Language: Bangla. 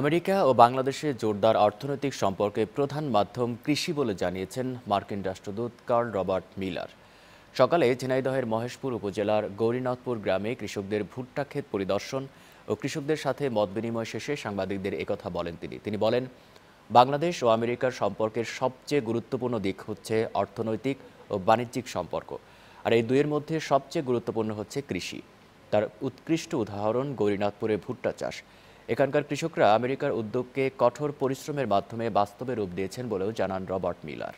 আমেরিকা ও বাংলাদেশের জোরদার অর্থনৈতিক সম্পর্কে প্রধান মাধ্যম কৃষি বলে জানিয়েছেন মার্কিন রাষ্ট্রদূত কার্ল রবার্ট মিলার সকালে ঝিনাইদহের মহেশপুর উপজেলার গৌরীনাথপুর গ্রামে কৃষকদের ভুট্টা ক্ষেত পরিদর্শন ও কৃষকদের সাথে মত বিনিময় শেষে সাংবাদিকদের একথা বলেন তিনি তিনি বলেন বাংলাদেশ ও আমেরিকার সম্পর্কের সবচেয়ে গুরুত্বপূর্ণ দিক হচ্ছে অর্থনৈতিক ও বাণিজ্যিক সম্পর্ক আর এই দুয়ের মধ্যে সবচেয়ে গুরুত্বপূর্ণ হচ্ছে কৃষি তার উৎকৃষ্ট উদাহরণ গৌরীনাথপুরে ভুট্টা চাষ এখানকার কৃষকরা আমেরিকার উদ্যোগকে কঠোর পরিশ্রমের মাধ্যমে বাস্তবে রূপ দিয়েছেন বলেও জানান রবার্ট মিলার